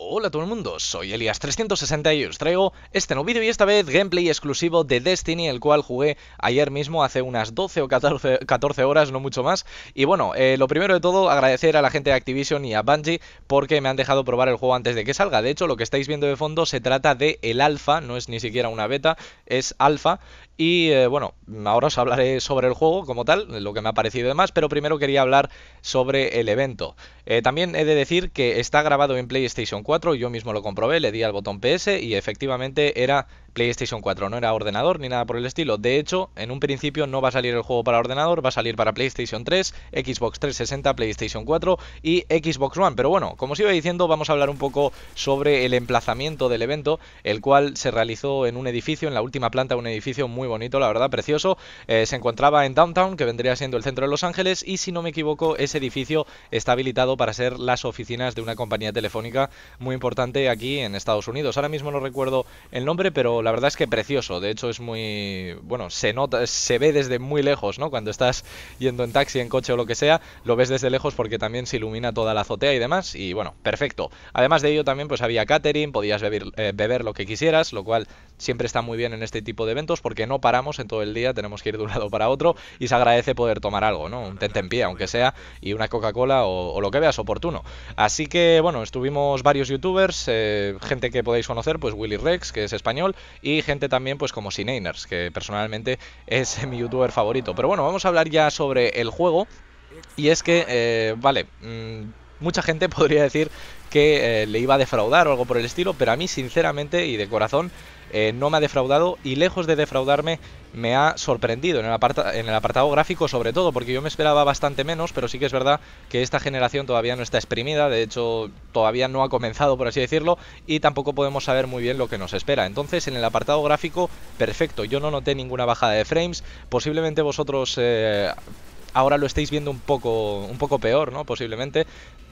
Hola a todo el mundo, soy Elias360 y os traigo este nuevo vídeo y esta vez gameplay exclusivo de Destiny, el cual jugué ayer mismo hace unas 12 o 14, horas, no mucho más. Y bueno, eh, lo primero de todo, agradecer a la gente de Activision y a Bungie porque me han dejado probar el juego antes de que salga. De hecho, lo que estáis viendo de fondo se trata de el alfa, no es ni siquiera una beta, es alfa. Y eh, bueno, ahora os hablaré sobre el juego como tal, lo que me ha parecido de demás, pero primero quería hablar sobre el evento. Eh, también he de decir que está grabado en PlayStation 4, yo mismo lo comprobé, le di al botón PS y efectivamente era PlayStation 4, no era ordenador ni nada por el estilo. De hecho, en un principio no va a salir el juego para ordenador, va a salir para PlayStation 3, Xbox 360, PlayStation 4 y Xbox One. Pero bueno, como os iba diciendo, vamos a hablar un poco sobre el emplazamiento del evento, el cual se realizó en un edificio, en la última planta un edificio muy bonito, la verdad, precioso. Eh, se encontraba en Downtown, que vendría siendo el centro de Los Ángeles, y si no me equivoco, ese edificio está habilitado para ser las oficinas de una compañía telefónica muy importante aquí en Estados Unidos. Ahora mismo no recuerdo el nombre, pero la la verdad es que precioso. De hecho, es muy. Bueno, se nota, se ve desde muy lejos, ¿no? Cuando estás yendo en taxi, en coche o lo que sea, lo ves desde lejos porque también se ilumina toda la azotea y demás. Y bueno, perfecto. Además de ello, también pues había catering, podías eh, beber, lo que quisieras, lo cual siempre está muy bien en este tipo de eventos porque no paramos en todo el día, tenemos que ir de un lado para otro y se agradece poder tomar algo, ¿no? Un pie, aunque sea, y una Coca-Cola o, lo que veas oportuno. Así que, bueno, estuvimos varios youtubers, eh, gente que podéis conocer, pues Willy Rex, que es español, y gente también pues como sinainers que personalmente es mi youtuber favorito. Pero bueno, vamos a hablar ya sobre el juego y es que, eh, vale, mm, mucha gente podría decir que eh, le iba a defraudar o algo por el estilo, pero a mí sinceramente y de corazón eh, no me ha defraudado y lejos de defraudarme me ha sorprendido en el, apartado gráfico sobre todo, porque yo me esperaba bastante menos, pero sí que es verdad que esta generación todavía no está exprimida, de hecho todavía no ha comenzado por así decirlo, y tampoco podemos saber muy bien lo que nos espera. Entonces en el apartado gráfico, perfecto, yo no noté ninguna bajada de frames, posiblemente vosotros... Eh, ahora lo estéis viendo un poco, un poco peor, ¿no? Posiblemente,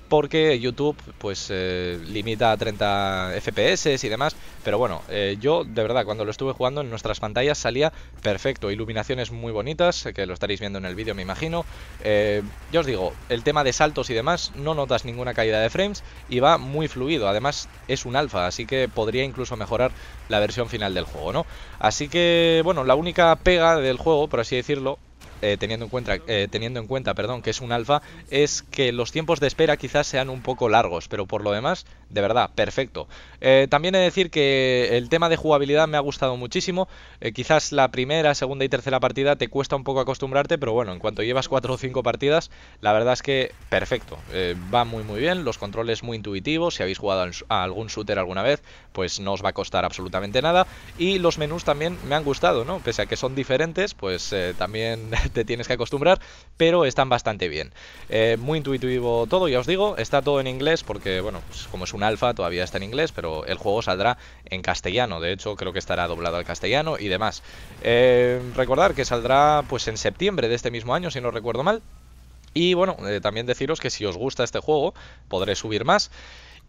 porque YouTube pues eh, limita a 30 FPS y demás, pero bueno, eh, yo de verdad cuando lo estuve jugando en nuestras pantallas salía perfecto, iluminaciones muy bonitas, eh, que lo estaréis viendo en el vídeo me imagino, Ya yo os digo, el tema de saltos y demás no notas ninguna caída de frames y va muy fluido, además es un alfa, así que podría incluso mejorar la versión final del juego, ¿no? Así que, bueno, la única pega del juego, por así decirlo, eh, teniendo en cuenta, eh, teniendo en cuenta perdón, que es un alfa, es que los tiempos de espera quizás sean un poco largos, pero por lo demás, de verdad, perfecto. Eh, también he de decir que el tema de jugabilidad me ha gustado muchísimo, quizás la primera, segunda y tercera partida te cuesta un poco acostumbrarte, pero bueno, en cuanto llevas cuatro o cinco partidas, la verdad es que perfecto, va muy muy bien, los controles muy intuitivos, si habéis jugado a algún shooter alguna vez, pues no os va a costar absolutamente nada, y los menús también me han gustado, ¿no? Pese a que son diferentes, pues también te tienes que acostumbrar, pero están bastante bien. Eh, muy intuitivo todo, ya os digo, está todo en inglés porque, bueno, pues como es un alfa todavía está en inglés, pero el juego saldrá en castellano, de hecho creo que estará doblado al castellano y demás. Eh, recordar que saldrá pues en septiembre de este mismo año, si no recuerdo mal. Y bueno, eh, también deciros que si os gusta este juego, podré subir más.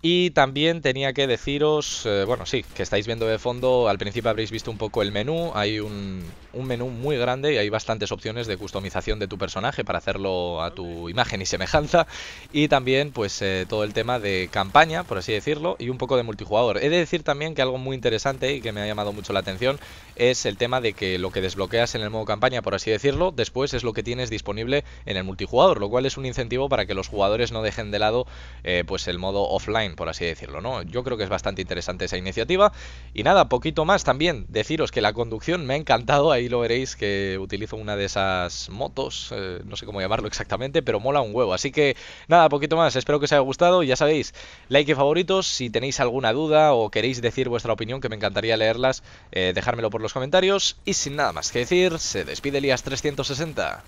Y también tenía que deciros, eh, bueno, sí, que estáis viendo de fondo, al principio habréis visto un poco el menú, hay un, menú muy grande y hay bastantes opciones de customización de tu personaje para hacerlo a tu imagen y semejanza, y también pues eh, todo el tema de campaña, por así decirlo, y un poco de multijugador. He de decir también que algo muy interesante y que me ha llamado mucho la atención es el tema de que lo que desbloqueas en el modo campaña, por así decirlo, después es lo que tienes disponible en el multijugador, lo cual es un incentivo para que los jugadores no dejen de lado eh, pues el modo offline por así decirlo, ¿no? Yo creo que es bastante interesante esa iniciativa. Y nada, poquito más también. Deciros que la conducción me ha encantado, ahí lo veréis que utilizo una de esas motos, eh, no sé cómo llamarlo exactamente, pero mola un huevo. Así que nada, poquito más, espero que os haya gustado. Ya sabéis, like y favoritos, si tenéis alguna duda o queréis decir vuestra opinión, que me encantaría leerlas, eh, dejármelo por los comentarios. Y sin nada más que decir, se despide Elías360.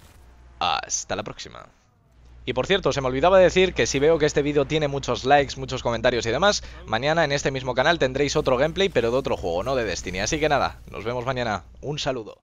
Hasta la próxima. Y por cierto, se me olvidaba decir que si veo que este vídeo tiene muchos likes, muchos comentarios y demás, mañana en este mismo canal tendréis otro gameplay, pero de otro juego, no de Destiny. Así que nada, nos vemos mañana. Un saludo.